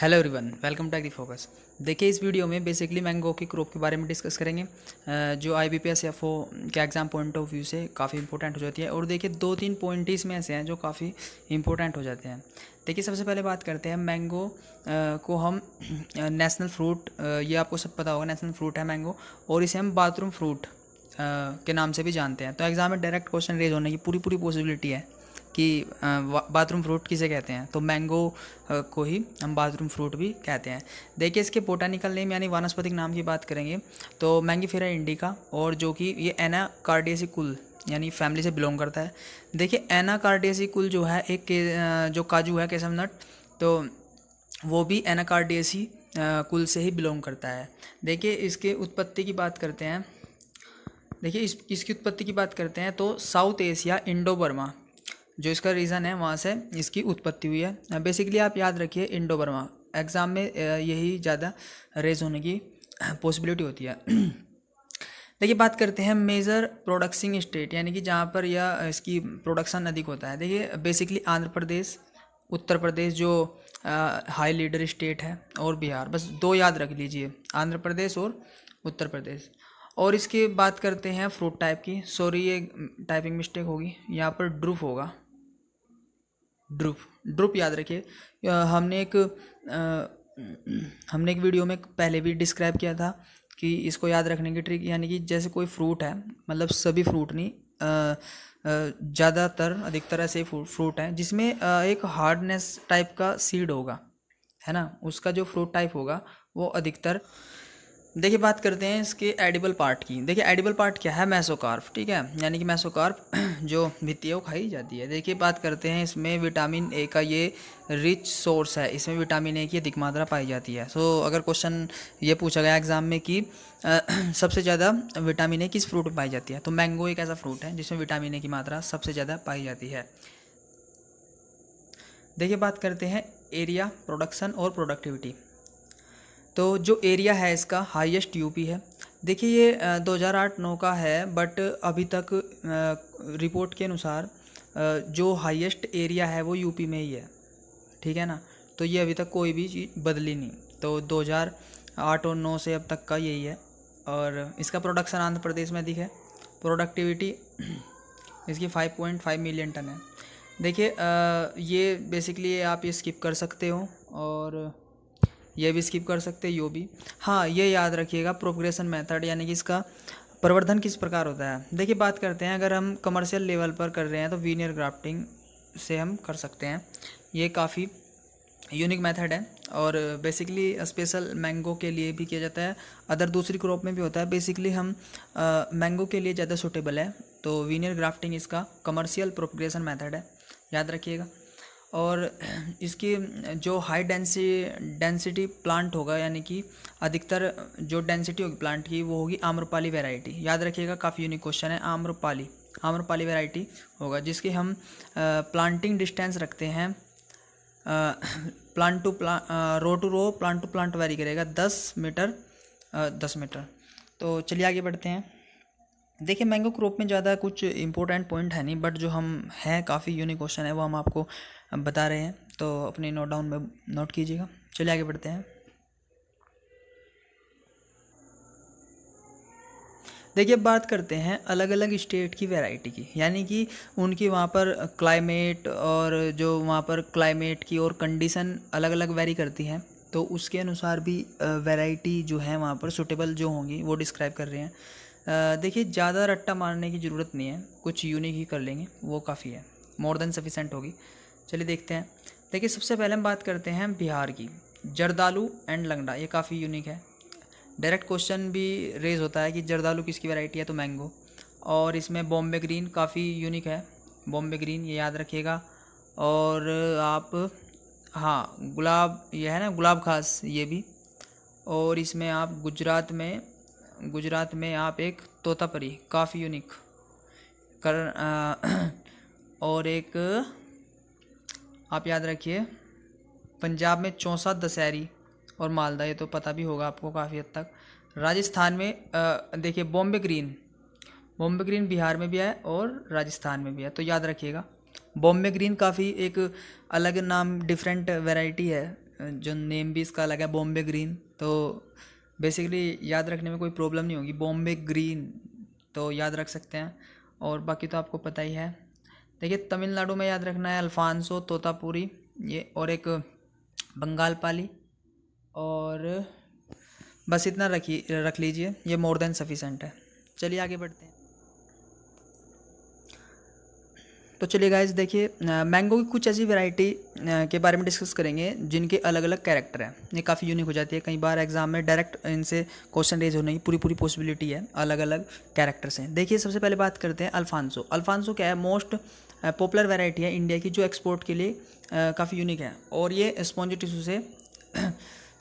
hello everyone welcome to agri focus देखिए इस video में बेसिकली मैंगो की क्रॉप के बारे में डिस्कस करेंगे जो I B P S F O के एग्ज़ाम पॉइंट ऑफ व्यू से काफ़ी इंपॉर्टेंट हो जाती है और देखिए दो तीन पॉइंट इसमें ऐसे हैं जो काफ़ी इंपॉर्टेंट हो जाते हैं देखिए सबसे पहले बात करते हैं मैंगो को हम नेशनल फ्रूट ये आपको सब पता होगा नेशनल फ्रूट है मैंगो और इसे हम बाथरूम फ्रूट के नाम से भी जानते हैं तो एग्ज़ाम में डायरेक्ट क्वेश्चन रेज होने की पूरी पूरी पॉसिबिलिटी है कि बाथरूम फ्रूट किसे कहते हैं तो मैंगो को ही हम बाथरूम फ्रूट भी कहते हैं देखिए इसके बोटानिकल नेम यानी वानस्पतिक नाम की बात करेंगे तो मैंगीफेरा इंडिका और जो कि ये एना कार्डियसी कुल यानी फैमिली से बिलोंग करता है देखिए एना कार्डियसी कुल जो है एक जो काजू है केसम नट तो वो भी एना कुल से ही बिलोंग करता है देखिए इसके उत्पत्ति की बात करते हैं देखिए इस इसकी उत्पत्ति की बात करते हैं तो साउथ एशिया इंडो बर्मा जो इसका रीज़न है वहाँ से इसकी उत्पत्ति हुई है बेसिकली आप याद रखिए इंडो बर्मा एग्ज़ाम में यही ज़्यादा रेज होने की पॉसिबिलिटी होती है देखिए बात करते हैं मेजर प्रोडक्सिंग स्टेट यानी कि जहाँ पर यह इसकी प्रोडक्शन अधिक होता है देखिए बेसिकली आंध्र प्रदेश उत्तर प्रदेश जो हाई लीडर स्टेट है और बिहार बस दो याद रख लीजिए आंध्र प्रदेश और उत्तर प्रदेश और इसके बात करते हैं फ्रूट टाइप की सॉरी ये टाइपिंग मिस्टेक होगी यहाँ पर ड्रूफ होगा ड्रुप ड्रुप याद रखिए हमने एक आ, हमने एक वीडियो में पहले भी डिस्क्राइब किया था कि इसको याद रखने की ट्रिक यानी कि जैसे कोई फ्रूट है मतलब सभी फ्रूट नहीं ज़्यादातर अधिकतर ऐसे फ्रूट हैं जिसमें एक हार्डनेस टाइप का सीड होगा है ना उसका जो फ्रूट टाइप होगा वो अधिकतर देखिए बात करते हैं इसके एडिबल पार्ट की देखिए एडिबल पार्ट क्या है मैसोकार्प ठीक है यानी कि मैसोकार्प जो भित्ती है वो खाई जाती है देखिए बात करते हैं इसमें विटामिन ए का ये रिच सोर्स है इसमें विटामिन ए की अधिक मात्रा पाई जाती है सो अगर क्वेश्चन ये पूछा गया एग्जाम में कि सबसे ज़्यादा विटामिन ए किस फ्रूट में पाई जाती है तो मैंगो एक ऐसा फ्रूट है जिसमें विटामिन ए की मात्रा सबसे ज़्यादा पाई जाती है देखिए बात करते हैं एरिया प्रोडक्शन और प्रोडक्टिविटी तो जो एरिया है इसका हाईएस्ट यूपी है देखिए ये 2008-9 का है बट अभी तक रिपोर्ट के अनुसार जो हाईएस्ट एरिया है वो यूपी में ही है ठीक है ना तो ये अभी तक कोई भी चीज़ बदली नहीं तो 2008 और 9 से अब तक का यही है और इसका प्रोडक्शन आंध्र प्रदेश में अधिक है प्रोडक्टिविटी इसकी 5.5 मिलियन टन है देखिए ये बेसिकली आप ये स्किप कर सकते हो और ये भी स्किप कर सकते यो भी हाँ ये याद रखिएगा प्रोग्रेशन मेथड यानी कि इसका प्रवर्धन किस प्रकार होता है देखिए बात करते हैं अगर हम कमर्शियल लेवल पर कर रहे हैं तो वीनियर ग्राफ्टिंग से हम कर सकते हैं ये काफ़ी यूनिक मेथड है और बेसिकली स्पेशल मैंगो के लिए भी किया जाता है अदर दूसरी क्रॉप में भी होता है बेसिकली हम मैंगो के लिए ज़्यादा सूटेबल है तो वीनियर ग्राफ्टिंग इसका कमर्शियल प्रोपग्रेशन मेथड है याद रखिएगा और इसकी जो हाई डेंसी डेंसिटी प्लांट होगा यानी कि अधिकतर जो डेंसिटी होगी प्लांट की वो होगी आम्रपाली वेराइटी याद रखिएगा काफ़ी यूनिक क्वेश्चन है आम्रपाली आम्रपाली वेराइटी होगा जिसकी हम प्लांटिंग डिस्टेंस रखते हैं प्लांट टू प्ला row to row plant to plant vary करेगा दस मीटर दस मीटर तो चलिए आगे बढ़ते हैं देखिए मैंगो क्रॉप में ज़्यादा कुछ इंपॉर्टेंट पॉइंट है नहीं बट जो हम हैं काफ़ी यूनिक क्वेश्चन है वो हम आपको बता रहे हैं तो अपने नोट डाउन में नोट कीजिएगा चलिए आगे बढ़ते हैं देखिए अब बात करते हैं अलग अलग स्टेट की वैरायटी की यानी कि उनकी वहाँ पर क्लाइमेट और जो वहाँ पर क्लाइमेट की और कंडीशन अलग अलग वेरी करती हैं तो उसके अनुसार भी वैरायटी जो है वहाँ पर सुटेबल जो होंगी वो डिस्क्राइब कर रहे हैं देखिए ज़्यादा रट्टा मारने की ज़रूरत नहीं है कुछ यूनिक ही कर लेंगे वो काफ़ी है मोर देन सफिशेंट होगी चलिए देखते हैं देखिए सबसे पहले हम बात करते हैं बिहार की जरदालू एंड लंगड़ा ये काफ़ी यूनिक है डायरेक्ट क्वेश्चन भी रेज होता है कि जरदालू किसकी वैरायटी है तो मैंगो और इसमें बॉम्बे ग्रीन काफ़ी यूनिक है बॉम्बे ग्रीन ये याद रखिएगा और आप हाँ गुलाब यह है ना गुलाब खास ये भी और इसमें आप गुजरात में गुजरात में आप एक तोतापरी काफ़ी यूनिक कर आ, और एक आप याद रखिए पंजाब में चौंसा दशहरी और मालदा ये तो पता भी होगा आपको काफ़ी हद तक राजस्थान में देखिए बॉम्बे ग्रीन बॉम्बे ग्रीन बिहार में भी है और राजस्थान में भी है तो याद रखिएगा बॉम्बे ग्रीन काफ़ी एक अलग नाम डिफरेंट वैरायटी है जो नेम भी इसका अलग है बॉम्बे ग्रीन तो बेसिकली याद रखने में कोई प्रॉब्लम नहीं होगी बॉम्बे ग्रीन तो याद रख सकते हैं और बाकी तो आपको पता ही है देखिए तमिलनाडु में याद रखना है अल्फांसो तोतापुरी ये और एक बंगाल पाली और बस इतना रखिए रख लीजिए ये मोर देन सफिशेंट है चलिए आगे बढ़ते हैं तो चलिए गाइज देखिए मैंगो की कुछ ऐसी वैरायटी के बारे में डिस्कस करेंगे जिनके अलग अलग कैरेक्टर हैं ये काफ़ी यूनिक हो जाती है कई बार एग्जाम में डायरेक्ट इनसे क्वेश्चन रेज होने की पूरी पूरी पॉसिबिलिटी है अलग अलग कैरेक्टर से देखिए सबसे पहले बात करते हैं अल्फांसो अल्फांसो क्या है मोस्ट पॉपुलर वेराइटी है इंडिया की जो एक्सपोर्ट के लिए काफ़ी यूनिक है और ये स्पॉन्ज टिश्यू से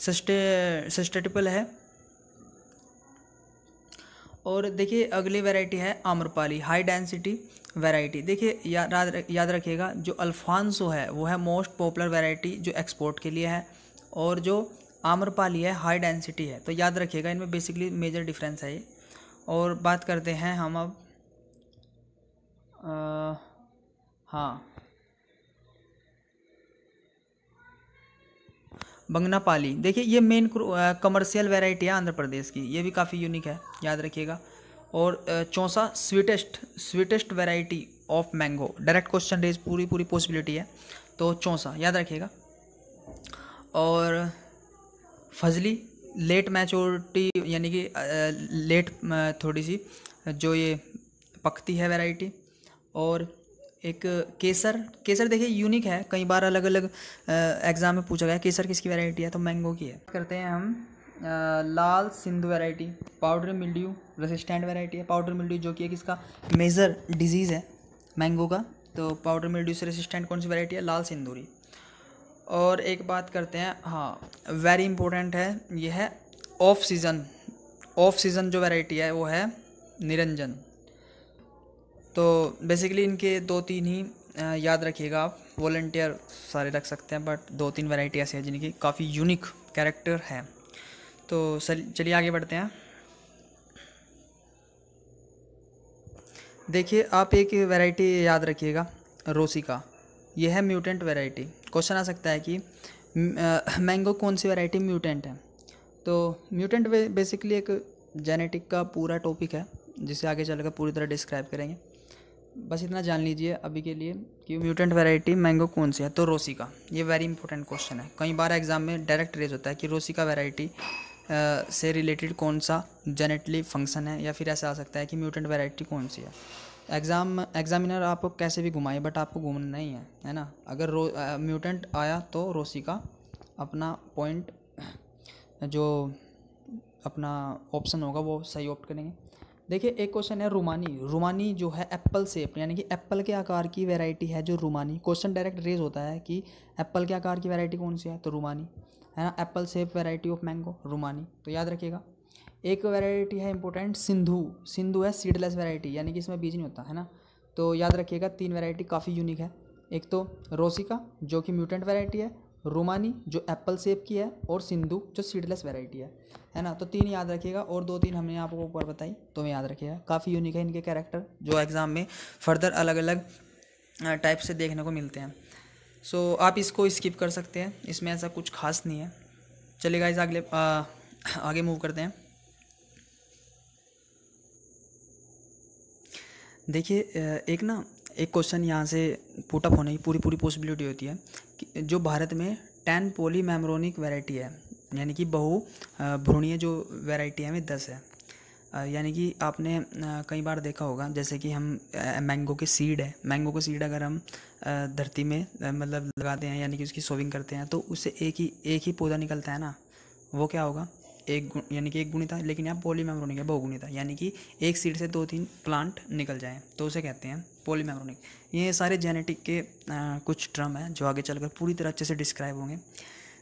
सस्टे सस्टेटेबल है और देखिए अगली वैरायटी है आम्रपाली हाई डेंसिटी वैरायटी देखिए याद याद रखिएगा जो अल्फांसो है वो है मोस्ट पॉपुलर वैरायटी जो एक्सपोर्ट के लिए है और जो आम्रपाली है हाई डेंसिटी है तो याद रखिएगा इनमें बेसिकली मेजर डिफरेंस है ये और बात करते हैं हम अब आ, हाँ बंगनापाली देखिए ये मेन कमर्शियल वैरायटी है आंध्र प्रदेश की ये भी काफ़ी यूनिक है याद रखिएगा और चौथा sweetest sweetest variety of mango direct question raise पूरी पूरी पॉसिबिलिटी है तो चौंसा याद रखिएगा और फजली लेट मैचोरिटी यानी कि लेट थोड़ी सी जो ये पकती है वैरायटी और एक केसर केसर देखिए यूनिक है कई बार अलग अलग एग्ज़ाम में पूछा गया केसर किसकी वैरायटी है तो मैंगो की है करते हैं हम लाल Sindhu variety powder mildew resistant variety है पाउडर मिल्ड्यू जो कि एक इसका मेजर डिजीज़ है मैंगो का तो पाउडर मिल्ड्यू से रेसिस्टेंट कौन सी वैरायटी है लाल सिंदूरी और एक बात करते हैं हाँ वेरी इंपॉर्टेंट है यह है ऑफ सीज़न ऑफ सीज़न जो वैरायटी है वो है निरंजन तो बेसिकली इनके दो तीन ही याद रखिएगा आप वॉल्टियर सारे रख सकते हैं बट दो तीन वैरायटी ऐसी है जिनकी काफ़ी यूनिक कैरेक्टर है तो चलिए आगे बढ़ते हैं देखिए आप एक वैरायटी याद रखिएगा रोसी का यह है म्यूटेंट वैरायटी क्वेश्चन आ सकता है कि मैंगो कौन सी वैरायटी म्यूटेंट है तो म्यूटेंट बेसिकली एक जेनेटिक का पूरा टॉपिक है जिसे आगे चलकर पूरी तरह डिस्क्राइब करेंगे बस इतना जान लीजिए अभी के लिए कि म्यूटेंट वैरायटी मैंगो कौन सी है तो रोसी का ये वेरी इंपॉर्टेंट क्वेश्चन है कई बार एग्जाम में डायरेक्ट रेज होता है कि रोसी का वैरायटी से रिलेटेड कौन सा जेनेटली फंक्शन है या फिर ऐसा आ सकता है कि म्यूटेंट वैरायटी कौन सी है एग्ज़ाम एग्ज़ामिनर आपको कैसे भी घुमाए बट आपको घूमना नहीं है है ना अगर रो म्यूटेंट आया तो रोसी का अपना पॉइंट जो अपना ऑप्शन होगा वो सही ऑप्ट करेंगे देखिए एक क्वेश्चन है रुमानी रुमानी जो है एप्पल सेप यानी कि एप्पल के आकार की वैरायटी है जो रुमानी क्वेश्चन डायरेक्ट रेज होता है कि एप्पल के आकार की वैरायटी कौन सी है तो रुमानी है ना apple shape variety of mango Rumani तो याद रखिएगा एक वेराइटी है इंपॉर्टेंट सिंधु सिंधु है सीडलेस वेराइटी यानी कि इसमें बीज नहीं होता है ना तो याद रखिएगा तीन वेराइटी काफ़ी यूनिक है एक तो रोसिका जो कि म्यूटेंट वेराइटी है रोमानी जो एप्पल सेप की है और सिंधु जो सीडलेस वेराइटी है है ना तो तीन याद रखिएगा और दो तीन हमने आपको ऊपर बताई तो याद रखिएगा काफ़ी यूनिक है इनके कैरेक्टर जो एग्ज़ाम में फर्दर अलग अलग टाइप से देखने को मिलते हैं सो आप इसको स्किप कर सकते हैं इसमें ऐसा कुछ खास नहीं है चलेगा इस अगले आगे मूव करते हैं देखिए एक ना एक क्वेश्चन यहाँ से पुटअप होने की पूरी पूरी पॉसिबिलिटी होती है कि जो भारत में टेन पोली मैमरोनिक वेराइटी है यानी कि बहु भ्रूणीय जो वेराइटी है वे दस है यानी कि आपने कई बार देखा होगा जैसे कि हम मैंगो के सीड है मैंगो के सीड अगर हम धरती में मतलब लगाते हैं यानी कि उसकी सोविंग करते हैं तो उससे एक ही एक ही पौधा निकलता है ना वो क्या होगा एक गुण यानी कि एक गुणी था लेकिन यहाँ पोलीमेमरोनिक है बहुगुणित था यानी कि एक सीड से दो तीन प्लांट निकल जाएँ तो उसे कहते हैं पोलीमेमरोनिक ये सारे जेनेटिक के आ, कुछ ट्रम हैं जो आगे चलकर पूरी तरह अच्छे से डिस्क्राइब होंगे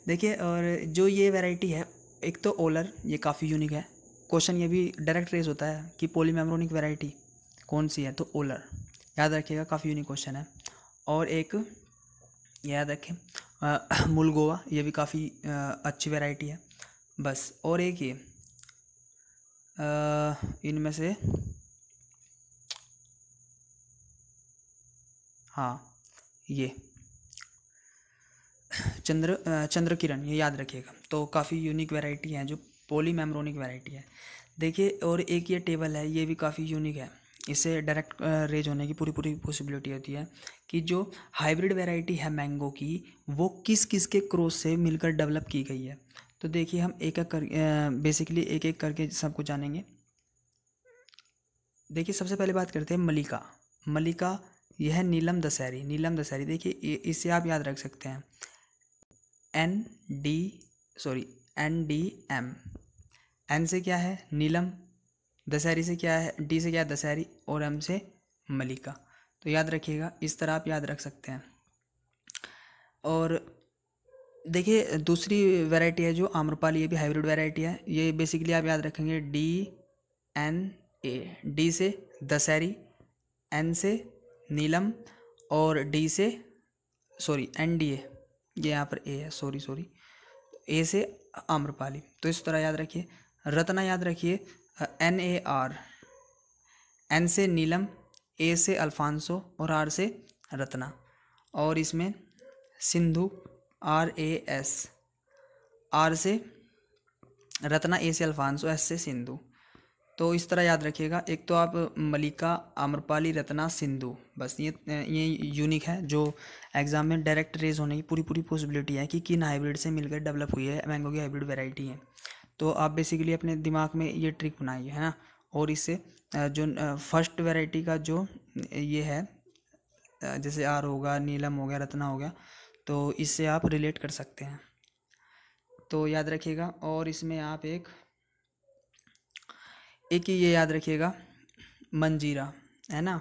देखिए और जो ये वैरायटी है एक तो ओलर ये काफ़ी यूनिक है क्वेश्चन ये भी डायरेक्ट रेज होता है कि पोलीमेमरोनिक वेराइटी कौन सी है तो ओलर याद रखिएगा काफ़ी यूनिक क्वेश्चन है और एक याद रखें मुलगोवा ये भी काफ़ी अच्छी वैरायटी है बस और एक ये इनमें से हाँ ये चंद्र चंद्र किरण ये याद रखिएगा तो काफ़ी यूनिक वैरायटी हैं जो मेमरोनिक वैरायटी है देखिए और एक ये टेबल है ये भी काफ़ी यूनिक है इसे डायरेक्ट रेज होने की पूरी पूरी पॉसिबिलिटी होती है कि जो हाइब्रिड वैरायटी है मैंगो की वो किस किस के क्रोस से मिलकर डेवलप की गई है तो देखिए हम एक एक कर बेसिकली एक एक करके सब कुछ जानेंगे देखिए सबसे पहले बात करते हैं मलिका मलिका यह है नीलम दशहरी नीलम दशहरी देखिए इसे आप याद रख सकते हैं N D sorry N D M N से क्या है नीलम दशहरी से क्या है डी से क्या है दशहरी और एम से मलिका तो याद रखिएगा इस तरह आप याद रख सकते हैं और देखिए दूसरी वैरायटी है जो आम्रपाली ये भी हाइब्रिड वैरायटी है ये बेसिकली आप याद रखेंगे डी एन ए डी से दशहरी एन से नीलम और डी से सॉरी एन डी ए ये यहाँ पर ए है सॉरी सॉरी ए से आम्रपाली तो इस तरह याद रखिए रत्ना याद रखिए एन ए आर एन से नीलम ए से अल्फांसो और आर से रत्ना और इसमें Sindhu R A S R से रत्ना ए से अल्फांसो एस से सिंधु तो इस तरह याद रखिएगा एक तो आप मलिका आम्रपाली रत्ना सिंधु बस ये ये यूनिक है जो एग्ज़ाम में डायरेक्ट रेज होने की पूरी पूरी पॉसिबिलिटी है कि किन हाइब्रिड से मिलकर डेवलप हुई है मैंगो की हाइब्रिड वेराइटी है तो आप बेसिकली अपने दिमाग में ये ट्रिक बनाइए है ना और इससे जो फर्स्ट वेराइटी का जो ये है जैसे आर होगा नीलम हो गया रत्ना हो गया तो इससे आप रिलेट कर सकते हैं तो याद रखिएगा और इसमें आप एक एक ही ये याद रखिएगा मंजीरा है ना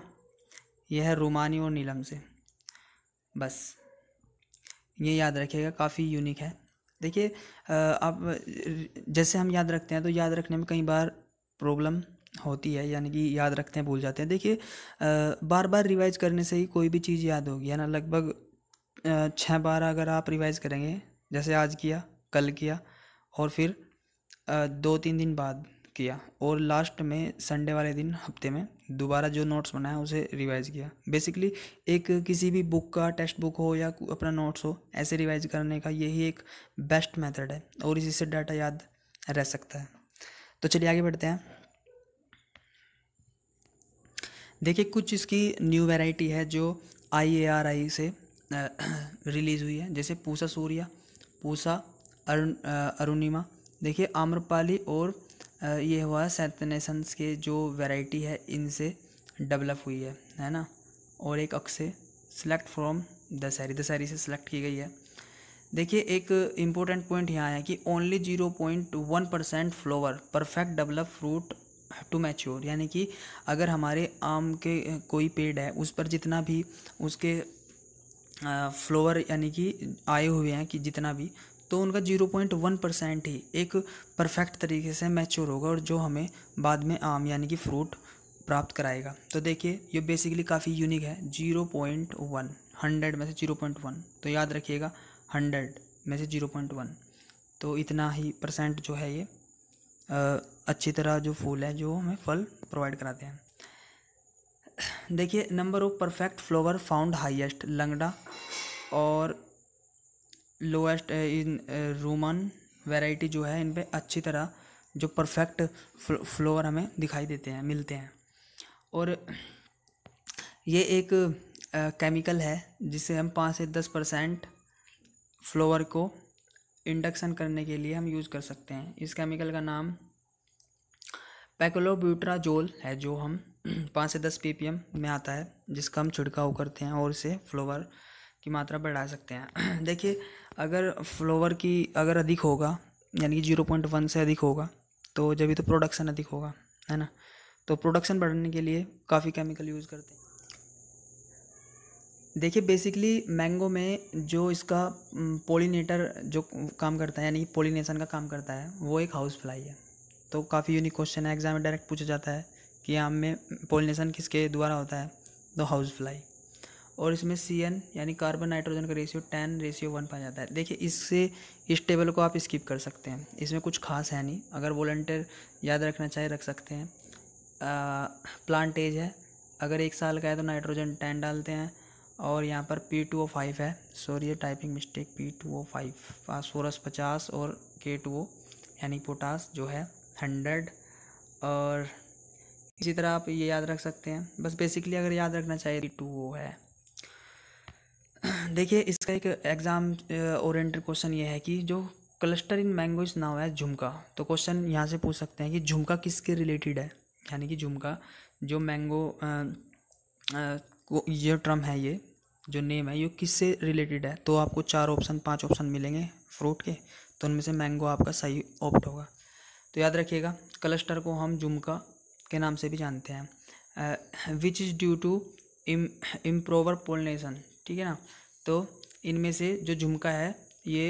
यह है रोमानी और नीलम से बस ये याद रखिएगा काफ़ी यूनिक है देखिए आप जैसे हम याद रखते हैं तो याद रखने में कई बार प्रॉब्लम होती है यानी कि याद रखते हैं भूल जाते हैं देखिए बार बार रिवाइज करने से ही कोई भी चीज़ याद होगी है ना लगभग छः बार अगर आप रिवाइज करेंगे जैसे आज किया कल किया और फिर दो तीन दिन बाद किया और लास्ट में संडे वाले दिन हफ्ते में दोबारा जो नोट्स बनाया उसे रिवाइज किया बेसिकली एक किसी भी बुक का टेक्स्ट बुक हो या अपना नोट्स हो ऐसे रिवाइज करने का यही एक बेस्ट मेथड है और इसी से डाटा याद रह सकता है तो चलिए आगे बढ़ते हैं देखिए कुछ इसकी न्यू वैरायटी है जो आई ए आर आई से रिलीज़ हुई है जैसे पूसा सूर्या पूसा अरुण अरुणिमा देखिए आम्रपाली और ये हुआ सेंतनेसंस के जो वैरायटी है इनसे डेवलप हुई है है ना और एक अक्से सेलेक्ट फ्रॉम दशहरी दशहरी से सेलेक्ट की गई है देखिए एक इम्पोर्टेंट पॉइंट यहाँ है कि only zero point one percent flower perfect develop fruit to mature यानी कि अगर हमारे आम के कोई पेड़ है उस पर जितना भी उसके फ्लोवर यानी कि आए हुए हैं कि जितना भी तो उनका जीरो पॉइंट वन परसेंट ही एक परफेक्ट तरीके से मैच्योर होगा और जो हमें बाद में आम यानी कि फ्रूट प्राप्त कराएगा तो देखिए ये बेसिकली काफ़ी यूनिक है जीरो पॉइंट वन हंड्रेड में से जीरो पॉइंट वन तो याद रखिएगा हंड्रेड में से जीरो पॉइंट वन तो इतना ही परसेंट जो है ये अच्छी तरह जो फूल है जो हमें फल प्रोवाइड कराते हैं देखिए number of perfect flower found highest Langra और लोएस्ट इन रोमन वैरायटी जो है इन पर अच्छी तरह जो परफेक्ट फ्लोवर हमें दिखाई देते हैं मिलते हैं और ये एक केमिकल है जिसे हम पाँच से दस परसेंट फ्लोवर को इंडक्शन करने के लिए हम यूज़ कर सकते हैं इस केमिकल का नाम पैकोलोब्यूट्राजोल है जो हम पाँच से दस पी में आता है जिसका हम छिड़काव करते हैं और इसे फ्लोवर की मात्रा बढ़ा सकते हैं देखिए अगर फ्लोवर की अगर अधिक होगा यानी कि जीरो पॉइंट वन से अधिक होगा तो जब भी तो प्रोडक्शन अधिक होगा है ना तो प्रोडक्शन बढ़ाने के लिए काफ़ी केमिकल यूज़ करते हैं देखिए बेसिकली मैंगो में जो इसका पोलिनेटर जो काम करता है यानी पोलिनेशन का काम करता है वो एक हाउस फ्लाई है तो काफ़ी यूनिक क्वेश्चन है एग्जाम में डायरेक्ट पूछा जाता है कि आम में पोलिनेशन किसके द्वारा होता है तो हाउस फ्लाई और इसमें सी एन यानी कार्बन नाइट्रोजन का रेशियो टेन रेशियो वन पाया जाता है देखिए इससे इस टेबल को आप स्किप कर सकते हैं इसमें कुछ खास है नहीं अगर वॉल्टियर याद रखना चाहे रख सकते हैं प्लांट एज है अगर एक साल का है तो नाइट्रोजन टेन डालते हैं और यहाँ पर पी टू ओ फाइव है सॉरी ये typing mistake P two O five phosphorus पचास और के टू ओ यानी पोटास जो है हंड्रेड और इसी तरह आप ये याद रख सकते हैं बस बेसिकली अगर याद रखना चाहिए टू ओ है देखिए इसका एक एग्ज़ाम ओरिएंटेड क्वेश्चन ये है कि जो क्लस्टर इन मैंगोज नाव है झुमका तो क्वेश्चन यहाँ से पूछ सकते हैं कि झुमका किसके रिलेटेड है यानी कि झुमका जो मैंगो ये ट्रम है ये जो नेम है ये किससे रिलेटेड है तो आपको चार ऑप्शन पांच ऑप्शन मिलेंगे फ्रूट के तो उनमें से मैंगो आपका सही ऑप्ट होगा तो याद रखिएगा क्लस्टर को हम झुमका के नाम से भी जानते हैं विच इज़ ड्यू टू इम इम्प्रोवर पोलिनेशन ठीक है ना तो इनमें से जो झुमका है ये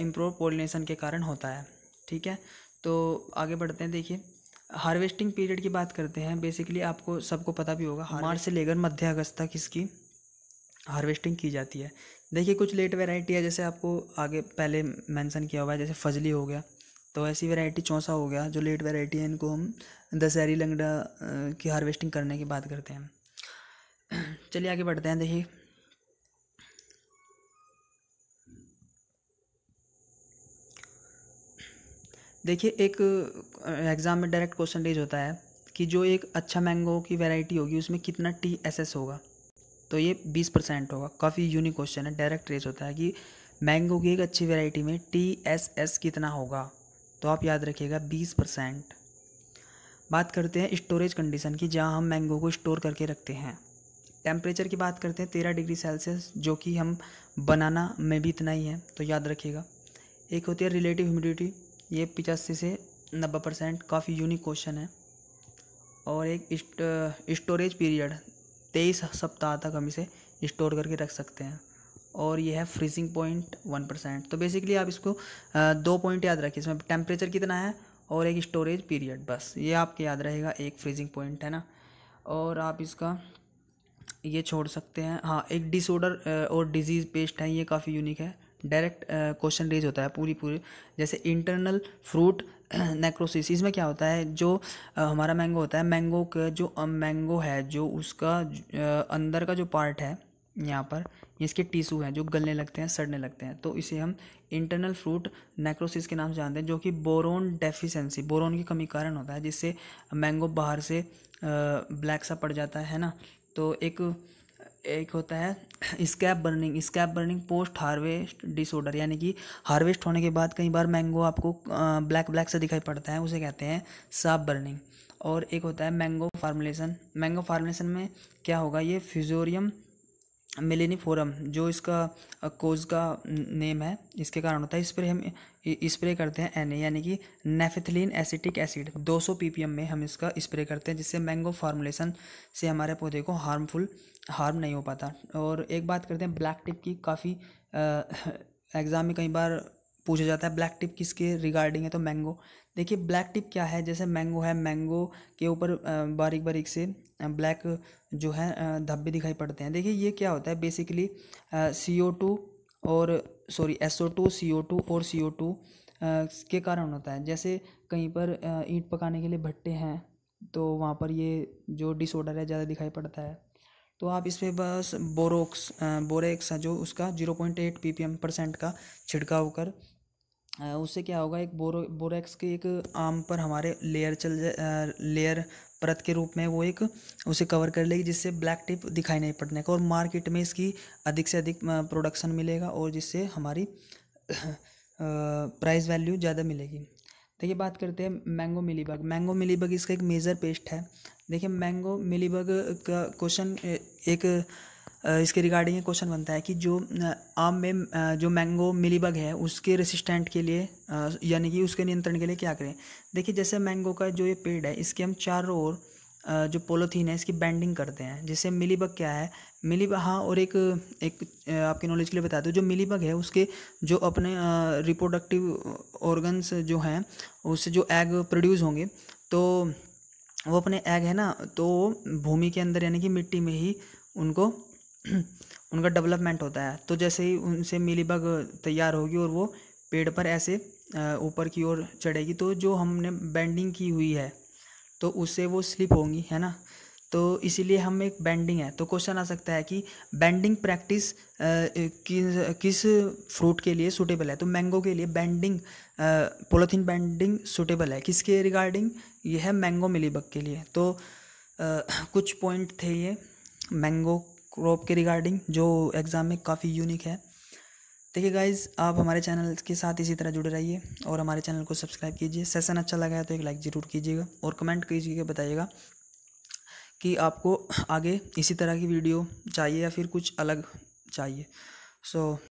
इम्प्रोव पोलिनेशन के कारण होता है ठीक है तो आगे बढ़ते हैं देखिए हार्वेस्टिंग पीरियड की बात करते हैं बेसिकली आपको सबको पता भी होगा हाँ मार्च से लेकर मध्य अगस्त तक इसकी हार्वेस्टिंग की जाती है देखिए कुछ लेट वेराइटी है जैसे आपको आगे पहले मेंशन किया हुआ है जैसे फजली हो गया तो ऐसी वेराइटी चौंसा हो गया जो लेट वेराइटी है इनको हम दशहरी लंगड़ा की हार्वेस्टिंग करने की बात करते हैं चलिए आगे बढ़ते हैं देखिए देखिए एक एग्ज़ाम में डायरेक्ट रेज होता है कि जो एक अच्छा मैंगो की वैरायटी होगी उसमें कितना टी एस एस होगा तो ये बीस परसेंट होगा काफ़ी यूनिक क्वेश्चन है डायरेक्ट रेस होता है कि मैंगो की एक अच्छी वैरायटी में टी एस एस कितना होगा तो आप याद रखिएगा बीस परसेंट बात करते हैं स्टोरेज कंडीशन की जहाँ हम मैंगो को स्टोर करके रखते हैं टेम्परेचर की बात करते हैं तेरह डिग्री सेल्सियस जो कि हम बनाना में भी इतना ही है तो याद रखिएगा एक होती है रिलेटिव ह्यूमिडिटी ये पिचासी से नब्बे परसेंट काफ़ी यूनिक क्वेश्चन है और एक स्टोरेज पीरियड तेईस सप्ताह तक हम इसे स्टोर करके रख सकते हैं और यह है फ्रीजिंग पॉइंट वन परसेंट तो बेसिकली आप इसको दो पॉइंट याद रखिए इसमें टेम्परेचर कितना है और एक स्टोरेज पीरियड बस ये आपके याद रहेगा एक फ्रीजिंग पॉइंट है ना और आप इसका ये छोड़ सकते हैं हाँ एक डिसऑर्डर और डिजीज़ पेस्ट है ये काफ़ी यूनिक है डायरेक्ट क्वेश्चन रेज होता है पूरी पूरी जैसे इंटरनल फ्रूट नेक्रोसिस इसमें क्या होता है जो हमारा मैंगो होता है मैंगो का जो मैंगो है जो उसका अंदर का जो पार्ट है यहाँ पर इसके टिशू हैं जो गलने लगते हैं सड़ने लगते हैं तो इसे हम इंटरनल फ्रूट नेक्रोसिस के नाम से जानते हैं जो कि बोरोन डेफिशिएंसी बोरोन की कमी कारण होता है जिससे मैंगो बाहर से ब्लैक सा पड़ जाता है ना तो एक एक होता है sap burning sap burning post harvest disorder यानी कि हार्वेस्ट होने के बाद कई बार मैंगो आपको ब्लैक ब्लैक से दिखाई पड़ता है उसे कहते हैं साप बर्निंग और एक होता है मैंगो फार्मुलेशन मैंगो फार्मुलेशन में क्या होगा ये फ्यूजोरियम मिलेनी फोरम जो इसका कोज का नेम है इसके कारण होता है स्प्रे हम स्प्रे करते हैं एन यानी कि नेफेथलिन एसिटिक एसिड 200 पी में हम इसका स्प्रे करते हैं जिससे मैंगो फार्मुलेशन से हमारे पौधे को हार्मफुल हार्म नहीं हो पाता और एक बात करते हैं ब्लैक टिप की काफ़ी एग्ज़ाम में कई बार पूछा जाता है ब्लैक टिप किसके रिगार्डिंग है तो मैंगो देखिए ब्लैक टिप क्या है जैसे मैंगो है मैंगो के ऊपर बारीक बारीक से ब्लैक जो है धब्बे दिखाई पड़ते हैं देखिए ये क्या होता है बेसिकली सी ओ टू और sorry S O two C O two और सी ओ टू के कारण होता है जैसे कहीं पर ईंट पकाने के लिए भट्टे हैं तो वहाँ पर ये जो डिसऑर्डर है ज़्यादा दिखाई पड़ता है तो आप इस पर बस बोरोक्स बोरेक्स जो उसका zero point eight P percent का छिड़काव कर उससे क्या होगा एक बोरो बोरेक्स के एक आम पर हमारे लेयर चल जाए लेयर परत के रूप में वो एक उसे कवर कर लेगी जिससे ब्लैक टिप दिखाई नहीं पड़ने का और मार्केट में इसकी अधिक से अधिक प्रोडक्शन मिलेगा और जिससे हमारी प्राइस वैल्यू ज़्यादा मिलेगी देखिए बात करते हैं मैंगो मिलीबग मैंगो मिलीबग इसका एक मेजर पेस्ट है देखिए मैंगो मिलीबग का क्वेश्चन एक इसके रिगार्डिंग क्वेश्चन बनता है कि जो आम में जो मैंगो मिलीबग है उसके रेसिस्टेंट के लिए यानी कि उसके नियंत्रण के लिए क्या करें देखिए जैसे मैंगो का जो ये पेड़ है इसके हम चारों ओर जो पोलोथीन है इसकी बैंडिंग करते हैं जैसे मिलीबग क्या है मिलीबग हाँ और एक एक आपके नॉलेज के लिए बता दो जो मिलीबग है उसके जो अपने रिप्रोडक्टिव ऑर्गन्स जो हैं उससे जो एग प्रोड्यूस होंगे तो वो अपने एग है ना तो भूमि के अंदर यानी कि मिट्टी में ही उनको उनका डेवलपमेंट होता है तो जैसे ही उनसे मिलीबग तैयार होगी और वो पेड़ पर ऐसे ऊपर की ओर चढ़ेगी तो जो हमने बैंडिंग की हुई है तो उससे वो स्लिप होंगी है ना तो इसीलिए हम एक बैंडिंग है तो क्वेश्चन आ सकता है कि बैंडिंग प्रैक्टिस किस फ्रूट के लिए सूटेबल है तो मैंगो के लिए बैंडिंग पोलोथीन बैंडिंग सूटेबल है किसके रिगार्डिंग ये है मैंगो मिलीबग के लिए तो आ, कुछ पॉइंट थे ये मैंगो क्रॉप के रिगार्डिंग जो एग्ज़ाम में काफ़ी यूनिक है देखिए गाइज आप हमारे चैनल के साथ इसी तरह जुड़े रहिए और हमारे चैनल को सब्सक्राइब कीजिए सेशन अच्छा लगा है तो एक लाइक ज़रूर कीजिएगा और कमेंट कीजिएगा बताइएगा कि आपको आगे इसी तरह की वीडियो चाहिए या फिर कुछ अलग चाहिए सो so,